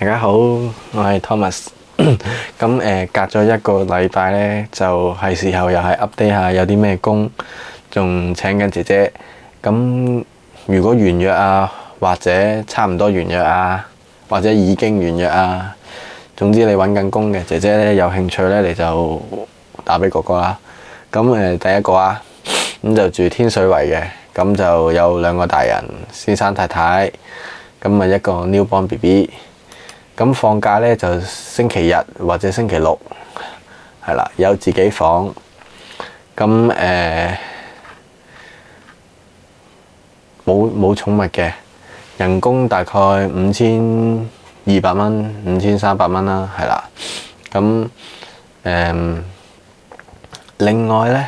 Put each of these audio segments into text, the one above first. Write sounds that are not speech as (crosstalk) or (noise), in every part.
大家好，我系 Thomas。(coughs) 咁诶，隔咗一个礼拜咧，就系时候又系 update 下有啲咩工，仲请紧姐姐。咁如果完约啊，或者差唔多完约啊，或者已经完约啊，总之你揾紧工嘅姐姐咧，有兴趣咧，你就打俾哥哥啦。咁诶，第一个啊，咁就住天水围嘅，咁就有两个大人，先生太太，咁啊一个 Newborn B B。咁放假咧就星期日或者星期六，係啦，有自己房，咁誒冇冇寵物嘅，人工大概五千二百蚊、五千三百蚊啦，係啦，咁誒另外咧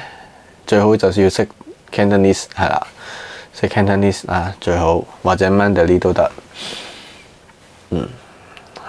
最好就是要識 Cantonese 係啦，識 Cantonese 啊最好，或者 mandarin 都得，嗯。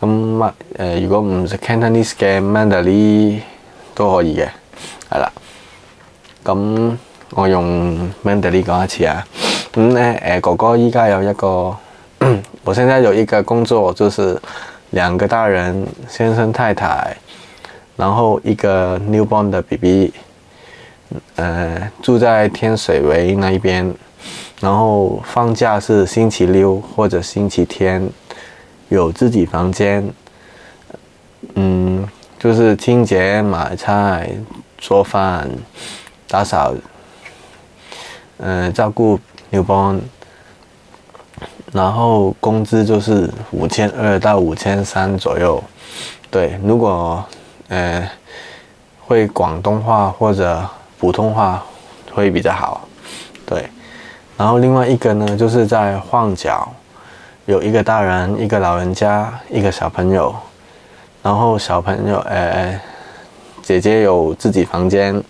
咁乜诶？如果唔食 Cantonese 嘅 Mandarin 都可以嘅，系啦。咁我用 Mandarin 講一次啊。咁咧誒，哥哥依家有一個，(clears throat) 我現在有一個工作，就是兩個大人，先生太太，然後一個 newborn 的 BB，诶，住在天水围那一边，然后放假是星期六或者星期天。有自己房间，嗯，就是清洁、买菜、做饭、打扫，嗯，照顾刘邦，然后工资就是五千二到五千三左右。对，如果呃会广东话或者普通话会比较好。对，然后另外一个呢，就是在晃脚。有一个大人，一个老人家，一个小朋友，然后小朋友，哎，姐姐有自己房间，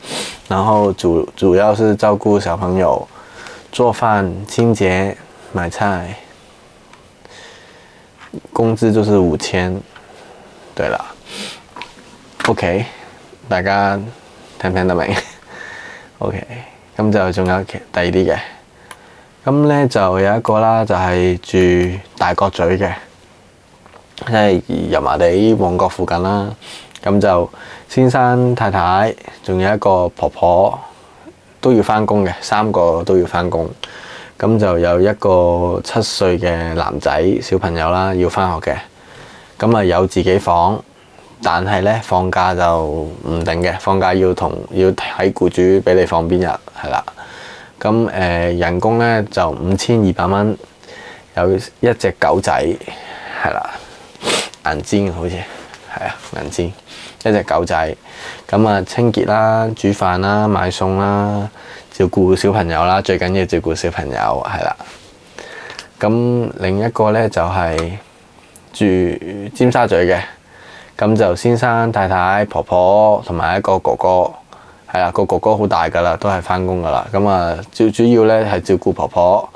然后主主要是照顾小朋友，做饭、清洁、买菜，工资就是五千。对了，OK，大家听听到没？OK，咁就仲有第二啲嘅。咁咧就有一個啦，就係住大角咀嘅，即係油麻地旺角附近啦。咁就先生太太，仲有一個婆婆都要翻工嘅，三個都要翻工。咁就有一個七歲嘅男仔小朋友啦，要翻學嘅。咁啊有自己房，但係咧放假就唔定嘅，放假要同要睇雇主俾你放邊日，係啦。咁誒人工咧就五千二百蚊，有一隻狗仔，係啦銀尖好似，係啊銀尖一隻狗仔。咁啊清潔啦、煮飯啦、買餸啦、照顧小朋友啦，最緊要照顧小朋友係啦。咁另一個咧就係住尖沙咀嘅，咁就先生太太婆婆同埋一個哥哥。系啦，個哥哥好大噶啦，都係翻工噶啦。咁啊，最主要咧係照顧婆婆、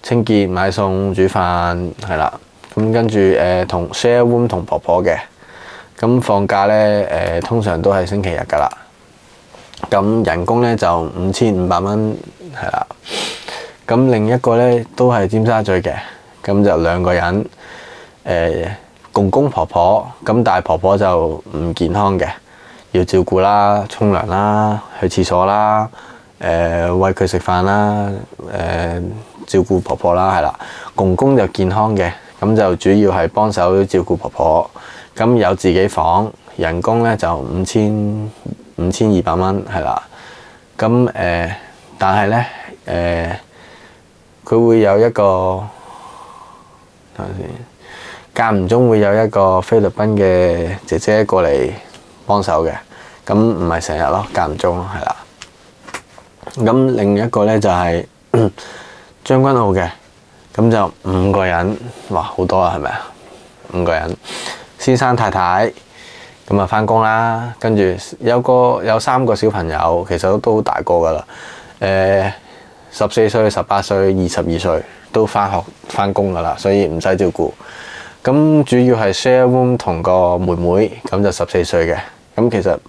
清潔、買餸、煮飯，係啦。咁跟住诶，同 share room 同婆婆嘅。咁放假咧誒，通常都係星期日噶啦。咁人工咧就五千五百蚊，係啦。咁另一個咧都係尖沙咀嘅，咁就兩個人诶、共公婆婆。咁但婆婆就唔健康嘅。要照顧啦、沖涼啦、去廁所啦、誒喂佢食飯啦、誒照顧婆婆啦，係啦。公公就健康嘅，咁就主要係幫手照顧婆婆。咁有自己房，人工咧就五千五千二百蚊，係啦。咁誒，但係咧誒，佢會有一個睇下先，間唔中會有一個菲律賓嘅姐姐過嚟幫手嘅。咁唔係成日咯，間唔中係啦。咁另一個咧就係 (clears throat) 將軍澳嘅，咁就五個人，哇好多啊，係咪啊？五個人，先生太太咁啊，翻工啦。跟住有個有三個小朋友，其實都都大個噶啦。誒，十四歲、十八歲、二十二歲都翻學翻工噶啦，所以唔使照顧。咁主要係 share room 同個妹妹，咁就十四歲嘅。咁其實～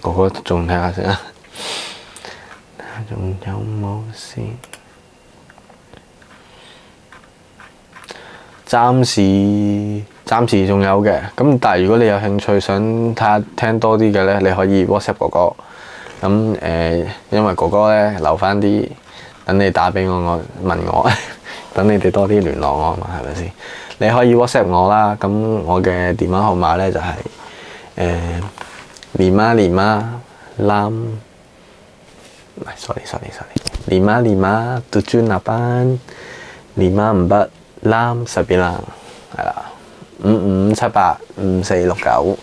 哥哥仲睇下先啊，仲有冇先？暂时暂时仲有嘅，咁但系如果你有兴趣想睇下听多啲嘅咧，你可以 WhatsApp 哥哥。咁诶，因为哥哥咧留翻啲等你打俾我，我问我，(laughs) 等你哋多啲联络我嘛，系咪先？你可以 WhatsApp 我啦。咁我嘅电话号码咧就系。诶，五五五，唔嚟，sorry，sorry，sorry，五五五，六七班，五五唔八，三，十变啦，系啦，五五七八，五四六九，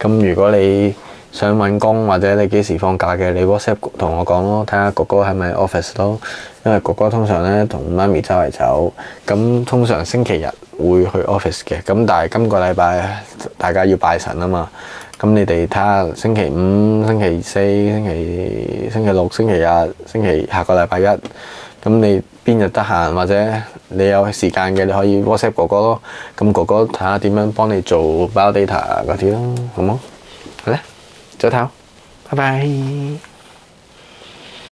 咁如果你想搵工或者你几时放假嘅，你 WhatsApp 同我讲咯，睇下哥哥系咪 office 咯，因为哥哥通常咧同妈咪周围走，咁通常星期日。會去 office 嘅，咁但係今個禮拜大家要拜神啊嘛，咁你哋睇下星期五、星期四、星期星期六、星期日、星期下個禮拜一，咁你邊日得閒或者你有時間嘅，你可以 WhatsApp 哥哥咯，咁哥哥睇下點樣幫你做 bio data 嗰啲咯，好冇？好咧，早唞，拜拜。